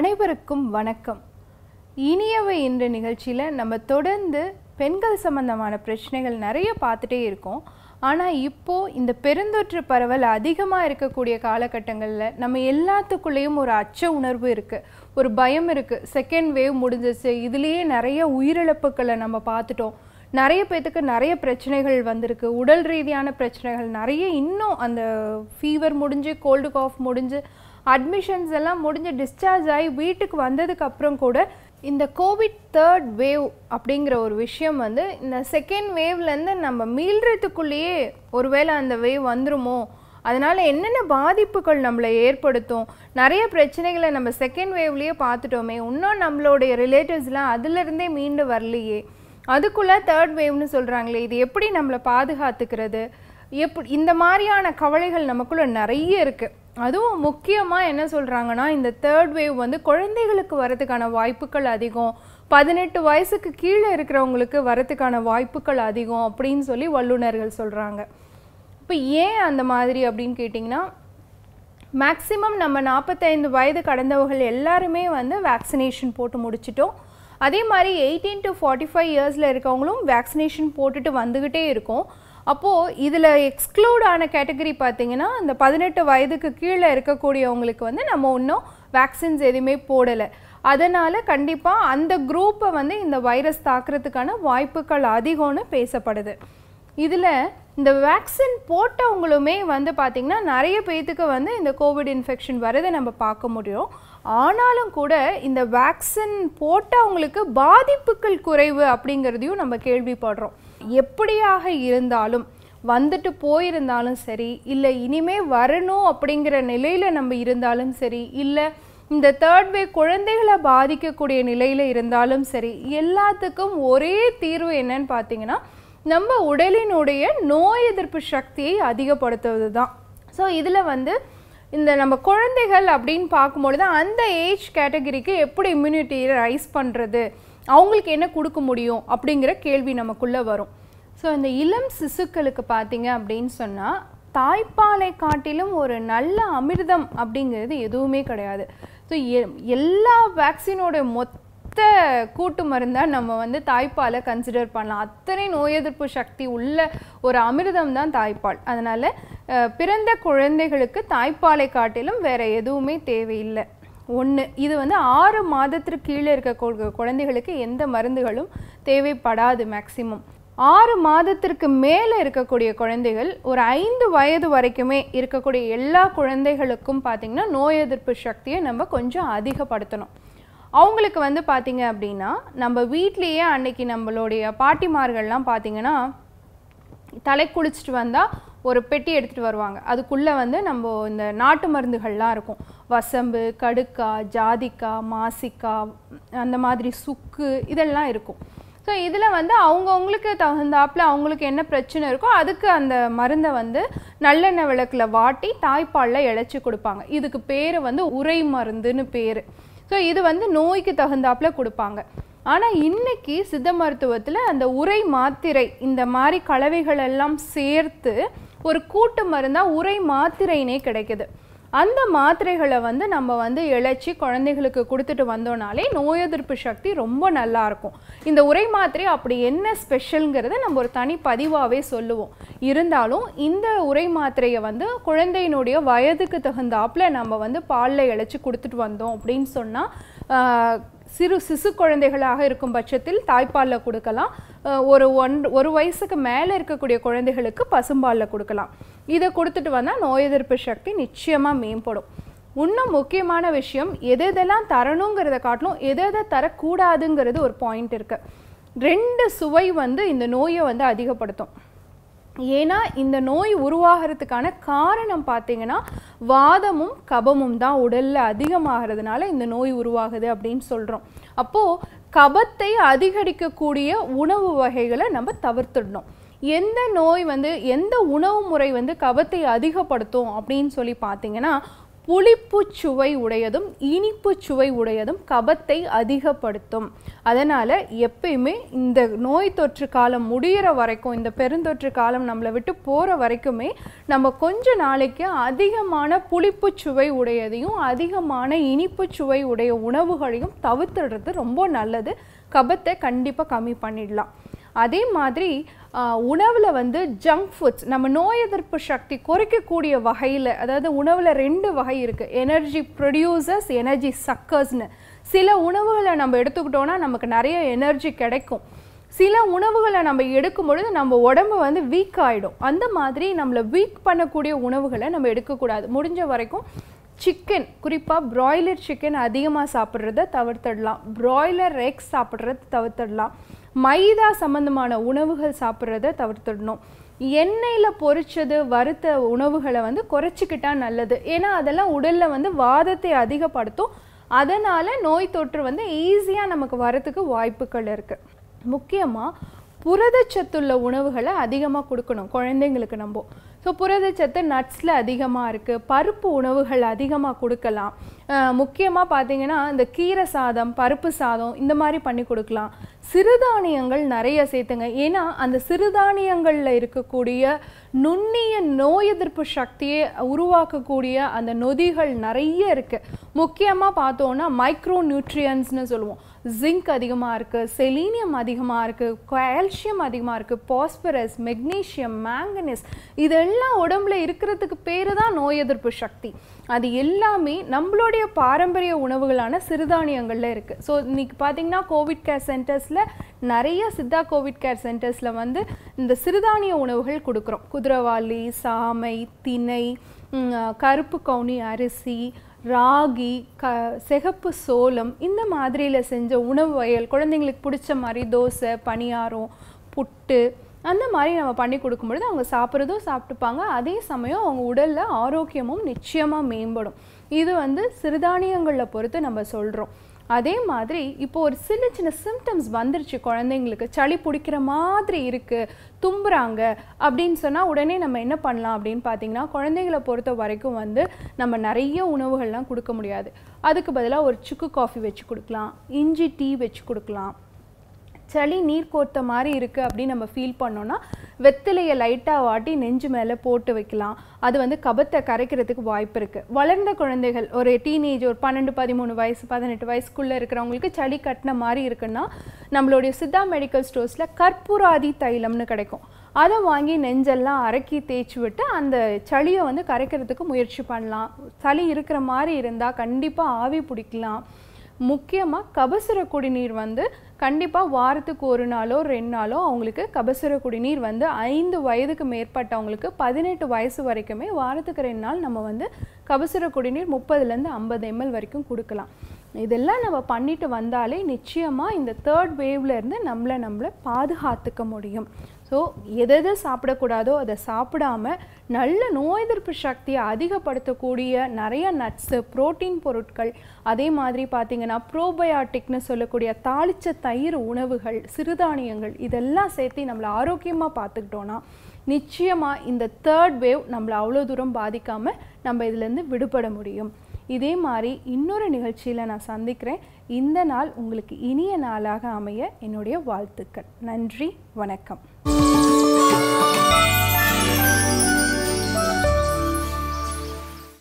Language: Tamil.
அனைவருக்கும் வணக்கம் இனியவை என்ற நிகழ்ச்சியில் நம்ம தொடர்ந்து பெண்கள் சம்பந்தமான பிரச்சனைகள் நிறைய பார்த்துட்டே இருக்கோம் ஆனால் இப்போது இந்த பெருந்தொற்று பரவல் அதிகமாக இருக்கக்கூடிய காலகட்டங்களில் நம்ம எல்லாத்துக்குள்ளேயும் ஒரு அச்ச உணர்வு இருக்குது ஒரு பயம் இருக்குது செகண்ட் வேவ் முடிஞ்சிச்சு இதுலேயே நிறைய உயிரிழப்புகளை நம்ம பார்த்துட்டோம் நிறைய பேர்த்துக்கு நிறைய பிரச்சனைகள் வந்திருக்கு உடல் ரீதியான பிரச்சனைகள் நிறைய இன்னும் அந்த ஃபீவர் முடிஞ்சு கோல்டு காஃப் முடிஞ்சு அட்மிஷன்ஸ் எல்லாம் முடிஞ்சு டிஸ்சார்ஜ் ஆகி வீட்டுக்கு வந்ததுக்கப்புறம் கூட இந்த கோவிட் தேர்ட் வேவ் அப்படிங்கிற ஒரு விஷயம் வந்து இந்த செகண்ட் வேவ்லேருந்து நம்ம மீள்றதுக்குள்ளேயே ஒருவேளை அந்த வேவ் வந்துருமோ அதனால் என்னென்ன பாதிப்புகள் நம்மளை ஏற்படுத்தும் நிறைய பிரச்சனைகளை நம்ம செகண்ட் வேவ்லேயே பார்த்துட்டோமே இன்னும் நம்மளுடைய ரிலேட்டிவ்ஸ்லாம் அதுலேருந்தே மீண்டு வரலையே அதுக்குள்ளே தேர்ட் வேவ்னு சொல்கிறாங்களே இது எப்படி நம்மளை பாதுகாத்துக்கிறது எப்படி இந்த மாதிரியான கவலைகள் நமக்குள்ளே நிறைய இருக்குது அதுவும் முக்கியமாக என்ன சொல்கிறாங்கன்னா இந்த தேர்ட் வேவ் வந்து குழந்தைகளுக்கு வரதுக்கான வாய்ப்புகள் அதிகம் பதினெட்டு வயசுக்கு கீழே இருக்கிறவங்களுக்கு வரத்துக்கான வாய்ப்புகள் அதிகம் அப்படின்னு சொல்லி வல்லுநர்கள் சொல்கிறாங்க இப்போ ஏன் அந்த மாதிரி அப்படின்னு கேட்டிங்கன்னா மேக்சிமம் நம்ம நாற்பத்தைந்து வயது கடந்தவர்கள் எல்லாருமே வந்து வேக்சினேஷன் போட்டு முடிச்சிட்டோம் அதே மாதிரி எயிட்டீன் டு ஃபார்ட்டி ஃபைவ் இயர்ஸில் இருக்கவங்களும் வேக்சினேஷன் போட்டுட்டு வந்துக்கிட்டே இருக்கும் அப்போது இதில் எக்ஸ்க்ளூட் ஆன கேட்டகரி பார்த்திங்கன்னா அந்த பதினெட்டு வயதுக்கு கீழே இருக்கக்கூடியவங்களுக்கு வந்து நம்ம இன்னும் வேக்சின்ஸ் எதுவுமே போடலை அதனால் கண்டிப்பாக அந்த குரூப்பை வந்து இந்த வைரஸ் தாக்குறதுக்கான வாய்ப்புகள் அதிகம்னு பேசப்படுது இதில் இந்த வேக்சின் போட்டவங்களுமே வந்து பார்த்திங்கன்னா நிறைய பேத்துக்கு வந்து இந்த கோவிட் இன்ஃபெக்ஷன் வரதை நம்ம பார்க்க முடியும் ஆனாலும் கூட இந்த வேக்சின் போட்டவங்களுக்கு பாதிப்புகள் குறைவு அப்படிங்கிறதையும் நம்ம கேள்விப்படுறோம் எப்படியாக இருந்தாலும் வந்துட்டு போயிருந்தாலும் சரி இல்லை இனிமே வரணும் அப்படிங்கிற நிலையில் நம்ம இருந்தாலும் சரி இல்லை இந்த தேர்ட் வே குழந்தைகளை பாதிக்கக்கூடிய நிலையில் இருந்தாலும் சரி எல்லாத்துக்கும் ஒரே தீர்வு என்னன்னு பார்த்தீங்கன்னா நம்ம உடலினுடைய நோய் எதிர்ப்பு சக்தியை அதிகப்படுத்துவது தான் ஸோ இதில் வந்து இந்த நம்ம குழந்தைகள் அப்படின்னு பார்க்கும்பொழுது அந்த ஏஜ் கேட்டகரிக்கு எப்படி இம்யூனிட்டியை ரைஸ் பண்ணுறது அவங்களுக்கு என்ன கொடுக்க முடியும் அப்படிங்கிற கேள்வி நமக்குள்ளே வரும் ஸோ இந்த இளம் சிசுக்களுக்கு பார்த்தீங்க அப்படின்னு சொன்னால் தாய்ப்பாலை காட்டிலும் ஒரு நல்ல அமிர்தம் அப்படிங்கிறது எதுவுமே கிடையாது ஸோ எ எல்லா வேக்சினோட மொத்த கூட்டு மருந்தாக நம்ம வந்து தாய்ப்பாலை கன்சிடர் பண்ணலாம் அத்தனை நோய் எதிர்ப்பு சக்தி உள்ள ஒரு அமிர்தம் தான் தாய்ப்பால் அதனால் பிறந்த குழந்தைகளுக்கு தாய்ப்பாலை காட்டிலும் வேறு எதுவுமே தேவையில்லை ஒன்று இது வந்து ஆறு மாதத்திற்கு கீழே இருக்க குழந்தைகளுக்கு எந்த மருந்துகளும் தேவைப்படாது மேக்சிமம் ஆறு மாதத்திற்கு மேலே இருக்கக்கூடிய குழந்தைகள் ஒரு ஐந்து வயது வரைக்குமே இருக்கக்கூடிய எல்லா குழந்தைகளுக்கும் பார்த்திங்கன்னா நோய் எதிர்ப்பு சக்தியை நம்ம கொஞ்சம் அதிகப்படுத்தணும் அவங்களுக்கு வந்து பார்த்திங்க அப்படின்னா நம்ம வீட்லேயே அன்னைக்கு நம்மளுடைய பாட்டிமார்கள்லாம் பார்த்திங்கன்னா தலை குளிச்சுட்டு வந்தால் ஒரு பெட்டி எடுத்துகிட்டு வருவாங்க அதுக்குள்ளே வந்து நம்ம இந்த நாட்டு மருந்துகள்லாம் இருக்கும் வசம்பு கடுக்கா ஜாதிக்கா மாசிக்கா அந்த மாதிரி சுக்கு இதெல்லாம் இருக்கும் ஸோ இதில் வந்து அவங்கவுங்களுக்கு தகுந்தாப்பில் அவங்களுக்கு என்ன பிரச்சனை இருக்கோ அதுக்கு அந்த மருந்தை வந்து நல்லெண்ணெய் விளக்கில் வாட்டி தாய்ப்பாலில் இழைச்சி கொடுப்பாங்க இதுக்கு பேர் வந்து உரை மருந்துன்னு பேர் ஸோ இது வந்து நோய்க்கு தகுந்தாப்பில் கொடுப்பாங்க ஆனால் இன்றைக்கி சித்த மருத்துவத்தில் அந்த உரை மாத்திரை இந்த மாதிரி கலவைகள் எல்லாம் சேர்த்து ஒரு கூட்டு மருந்தாக உரை மாத்திரைனே கிடைக்குது அந்த மாத்திரைகளை வந்து நம்ம வந்து இழைச்சி குழந்தைகளுக்கு கொடுத்துட்டு வந்தோம்னாலே நோய் எதிர்ப்பு சக்தி ரொம்ப நல்லா இருக்கும் இந்த உரை மாத்திரை அப்படி என்ன ஸ்பெஷல்ங்கிறத நம்ம ஒரு தனி பதிவாகவே சொல்லுவோம் இருந்தாலும் இந்த உரை மாத்திரையை வந்து குழந்தையினுடைய வயதுக்கு தகுந்தாப்புல நம்ம வந்து பாலில் இழைச்சி கொடுத்துட்டு வந்தோம் அப்படின்னு சொன்னால் சிறு சிசு குழந்தைகளாக இருக்கும் பட்சத்தில் தாய்ப்பாலில் கொடுக்கலாம் ஒரு ஒன் ஒரு வயசுக்கு மேலே இருக்கக்கூடிய குழந்தைகளுக்கு பசும்பாலில் கொடுக்கலாம் இதை கொடுத்துட்டு வந்தால் நோய் எதிர்ப்பு சக்தி நிச்சயமாக மேம்படும் இன்னும் முக்கியமான விஷயம் எது எதெல்லாம் தரணுங்கிறத காட்டிலும் எதை எதை தரக்கூடாதுங்கிறது ஒரு பாயிண்ட் இருக்குது ரெண்டு சுவை வந்து இந்த நோயை வந்து அதிகப்படுத்தும் ஏன்னா இந்த நோய் உருவாகிறதுக்கான காரணம் பார்த்திங்கன்னா வாதமும் கபமும் தான் உடலில் அதிகமாகிறதுனால இந்த நோய் உருவாகுது அப்படின்னு சொல்கிறோம் அப்போது கபத்தை அதிகரிக்கக்கூடிய உணவு வகைகளை நம்ம தவிர்த்துடணும் எந்த நோய் வந்து எந்த உணவு முறை வந்து கபத்தை அதிகப்படுத்தும் அப்படின்னு சொல்லி பார்த்தீங்கன்னா புளிப்பு சுவை உடையதும் இனிப்பு சுவை உடையதும் கபத்தை அதிகப்படுத்தும் அதனால் எப்பயுமே இந்த நோய் தொற்று காலம் முடிகிற வரைக்கும் இந்த பெருந்தொற்று காலம் நம்மளை விட்டு போகிற வரைக்குமே நம்ம கொஞ்ச நாளைக்கு அதிகமான புளிப்பு சுவை உடையதையும் அதிகமான இனிப்பு சுவை உடைய உணவுகளையும் தவிர்த்துடுறது ரொம்ப நல்லது கபத்தை கண்டிப்பாக கம்மி பண்ணிடலாம் அதே மாதிரி உணவில் வந்து ஜங்க் ஃபுட்ஸ் நம்ம நோய் எதிர்ப்பு சக்தி குறைக்கக்கூடிய வகையில் அதாவது உணவில் ரெண்டு வகை இருக்குது எனர்ஜி ப்ரொடியூசர்ஸ் எனர்ஜி சக்கர்ஸ்னு சில உணவுகளை நம்ம எடுத்துக்கிட்டோன்னா நமக்கு நிறைய எனர்ஜி கிடைக்கும் சில உணவுகளை நம்ம எடுக்கும் பொழுது நம்ம உடம்பு வந்து வீக் ஆகிடும் அந்த மாதிரி நம்மளை வீக் பண்ணக்கூடிய உணவுகளை நம்ம எடுக்கக்கூடாது முடிஞ்ச வரைக்கும் சிக்கன் குறிப்பாக ப்ராய்லர் சிக்கன் அதிகமாக சாப்பிட்றத தவிர்த்துடலாம் ப்ராய்லர் எக்ஸ் சாப்பிட்றத தவிர்த்துடலாம் மைதா சம்மந்தமான உணவுகள் சாப்பிட்றத தவிர்த்துடணும் எண்ணெயில் பொறிச்சது வறுத்த உணவுகளை வந்து குறைச்சிக்கிட்டா நல்லது ஏன்னா அதெல்லாம் உடலில் வந்து வாதத்தை அதிகப்படுத்தும் அதனால் நோய் தொற்று வந்து ஈஸியாக நமக்கு வரத்துக்கு வாய்ப்புகள் இருக்குது முக்கியமாக புரதச்சத்துள்ள உணவுகளை அதிகமாக கொடுக்கணும் குழந்தைங்களுக்கு நம்ம ஸோ புரதச்சத்து நட்ஸில் அதிகமாக இருக்குது பருப்பு உணவுகள் அதிகமாக கொடுக்கலாம் முக்கியமாக பார்த்திங்கன்னா இந்த கீரை சாதம் பருப்பு சாதம் இந்த மாதிரி பண்ணி கொடுக்கலாம் சிறுதானியங்கள் நிறைய சேர்த்துங்க ஏன்னா அந்த சிறுதானியங்களில் இருக்கக்கூடிய நுண்ணிய நோய் எதிர்ப்பு சக்தியை உருவாக்கக்கூடிய அந்த நொதிகள் நிறைய இருக்குது முக்கியமாக பார்த்தோன்னா மைக்ரோ நியூட்ரியன்ஸ்னு சொல்லுவோம் ஜிங்க் அதிகமாக இருக்குது செலீனியம் அதிகமாக இருக்குது கால்சியம் அதிகமாக இருக்குது பாஸ்பரஸ் மெக்னீஷியம் மேங்கனீஸ் இதெல்லாம் உடம்புல இருக்கிறதுக்கு பேர் தான் நோய் எதிர்ப்பு சக்தி அது எல்லாமே நம்மளுடைய பாரம்பரிய உணவுகளான சிறுதானியங்களில் இருக்குது ஸோ இன்றைக்கி பார்த்திங்கன்னா கோவிட் கேர் சென்டர்ஸில் நிறைய சித்தா கோவிட் கேர் சென்டர்ஸில் வந்து இந்த சிறுதானிய உணவுகள் கொடுக்குறோம் குதிரவாளி சாமை திணை கருப்பு கவுனி அரிசி ராகி க சிகப்பு சோளம் இந்த மாதிரியில் செஞ்ச உணவு வயல் குழந்தைங்களுக்கு பிடிச்ச மாதிரி தோசை பணியாரம் புட்டு அந்த மாதிரி நம்ம பண்ணி கொடுக்கும்பொழுது அவங்க சாப்பிட்றதும் சாப்பிட்டுப்பாங்க அதே சமயம் அவங்க உடலில் ஆரோக்கியமும் நிச்சயமாக மேம்படும் இது வந்து சிறுதானியங்களில் பொறுத்து நம்ம சொல்கிறோம் அதே மாதிரி இப்போ ஒரு சின்ன சின்ன சிம்டம்ஸ் வந்துருச்சு குழந்தைங்களுக்கு சளி பிடிக்கிற மாதிரி இருக்குது தும்புறாங்க அப்படின்னு சொன்னால் உடனே நம்ம என்ன பண்ணலாம் அப்படின்னு பார்த்தீங்கன்னா குழந்தைங்களை பொறுத்த வரைக்கும் வந்து நம்ம நிறைய உணவுகள்லாம் கொடுக்க முடியாது அதுக்கு பதிலாக ஒரு சுக்கு காஃபி வச்சு கொடுக்கலாம் இஞ்சி டீ வச்சு கொடுக்கலாம் சளி நீர் கோர்த்த மாதிரி இருக்குது அப்படின்னு நம்ம ஃபீல் பண்ணோன்னா வெத்திலையை லைட்டாக வாட்டி நெஞ்சு மேலே போட்டு வைக்கலாம் அது வந்து கபத்தை கரைக்கிறதுக்கு வாய்ப்பு இருக்குது வளர்ந்த குழந்தைகள் ஒரு டீனேஜ் ஒரு பன்னெண்டு பதிமூணு வயசு பதினெட்டு வயசுக்குள்ளே இருக்கிறவங்களுக்கு சளி கட்டின மாதிரி இருக்குன்னா நம்மளுடைய சித்தா மெடிக்கல் ஸ்டோர்ஸில் கற்பூராதி தைலம்னு கிடைக்கும் அதை வாங்கி நெஞ்செல்லாம் அரைக்கி தேய்ச்சி விட்டு அந்த சளியை வந்து கரைக்கிறதுக்கு முயற்சி பண்ணலாம் சளி இருக்கிற மாதிரி இருந்தால் கண்டிப்பாக ஆவி பிடிக்கலாம் முக்கியமாக கபசுர குடிநீர் வந்து கண்டிப்பாக வாரத்துக்கு ஒரு நாளோ ரெண்டு நாளோ அவங்களுக்கு கபசுர குடிநீர் வந்து ஐந்து வயதுக்கு மேற்பட்டவங்களுக்கு பதினெட்டு வயசு வரைக்குமே வாரத்துக்கு ரெண்டு நாள் நம்ம வந்து கபசுர குடிநீர் முப்பதுலேருந்து ஐம்பது எம்எல் வரைக்கும் கொடுக்கலாம் இதெல்லாம் நம்ம பண்ணிட்டு வந்தாலே நிச்சயமாக இந்த தேர்ட் வேவ்லேருந்து நம்மளை நம்மளை பாதுகாத்துக்க முடியும் ஸோ எது எது சாப்பிடக்கூடாதோ அதை சாப்பிடாம நல்ல நோய் எதிர்ப்பு சக்தியை அதிகப்படுத்தக்கூடிய நிறைய நட்ஸு ப்ரோட்டீன் பொருட்கள் அதே மாதிரி பார்த்திங்கன்னா ப்ரோபயாட்டிக்னு சொல்லக்கூடிய தாளித்த தயிர் உணவுகள் சிறுதானியங்கள் இதெல்லாம் சேர்த்து நம்மளை ஆரோக்கியமாக பார்த்துக்கிட்டோன்னா நிச்சயமாக இந்த தேர்ட் வேவ் நம்மளை அவ்வளோ தூரம் பாதிக்காமல் நம்ம இதுலேருந்து விடுபட முடியும் இதே மாதிரி இன்னொரு நிகழ்ச்சியில் நான் சந்திக்கிறேன் இந்த நாள் உங்களுக்கு இனிய நாளாக அமைய என்னுடைய வாழ்த்துக்கள் நன்றி வணக்கம்